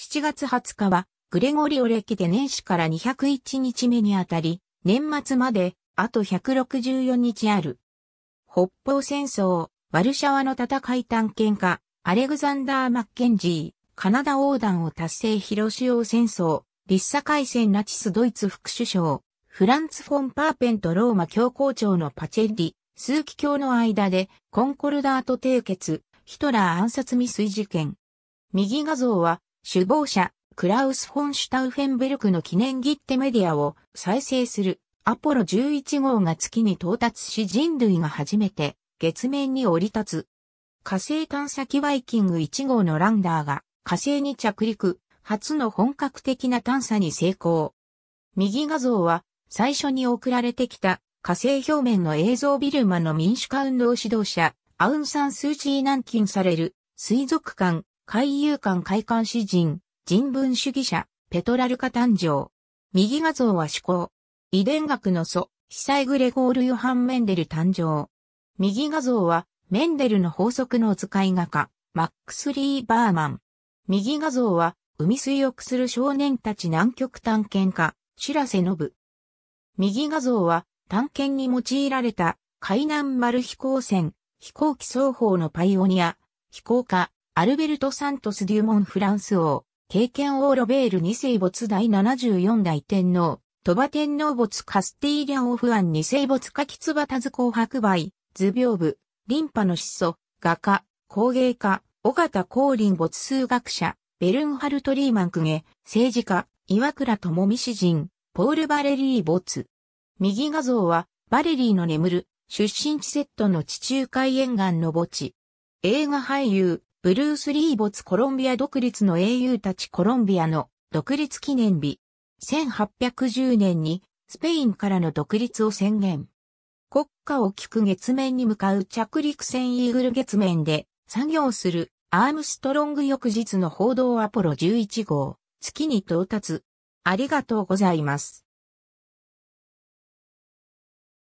7月20日は、グレゴリオ歴で年始から201日目にあたり、年末まで、あと164日ある。北方戦争、ワルシャワの戦い探検家、アレグザンダー・マッケンジー、カナダ横断を達成広潮戦争、立ッ海戦ナチスドイツ副首相、フランツ・フォン・パーペンとローマ教皇庁のパチェッリ、数奇教の間でコンコルダート締結、ヒトラー暗殺未遂事件。右画像は首謀者、クラウス・フォン・シュタウフェンベルクの記念切手メディアを再生するアポロ11号が月に到達し人類が初めて月面に降り立つ。火星探査機バイキング1号のランダーが火星に着陸、初の本格的な探査に成功。右画像は最初に送られてきた火星表面の映像ビルマの民主化運動指導者、アウンサンスーチー軟禁される水族館海遊館開館詩人、人文主義者、ペトラルカ誕生。右画像は思考。遺伝学の祖、被災グレゴール・ヨハン・メンデル誕生。右画像は、メンデルの法則の図解画家、マックス・リー・バーマン。右画像は、海水浴する少年たち南極探検家、白瀬信。右画像は、探検に用いられた、海南丸飛行船、飛行機双方のパイオニア、飛行家、アルベルト・サントス・デューモン・フランス王、経験王ロベール2世没第74代天皇、鳥羽天皇没カスティーリャ王アン2世没柿津端図工白梅、図屏部、リンパの始祖、画家、工芸家、尾形光林没数学者、ベルンハルト・リーマンクゲ、政治家、岩倉智美詩人、ポール・バレリー没。右画像は、バレリーの眠る、出身地セットの地中海沿岸の墓地。映画俳優、ブルース・リーボツコロンビア独立の英雄たちコロンビアの独立記念日。1810年にスペインからの独立を宣言。国家を聞く月面に向かう着陸船イーグル月面で作業するアームストロング翌日の報道アポロ11号、月に到達。ありがとうございます。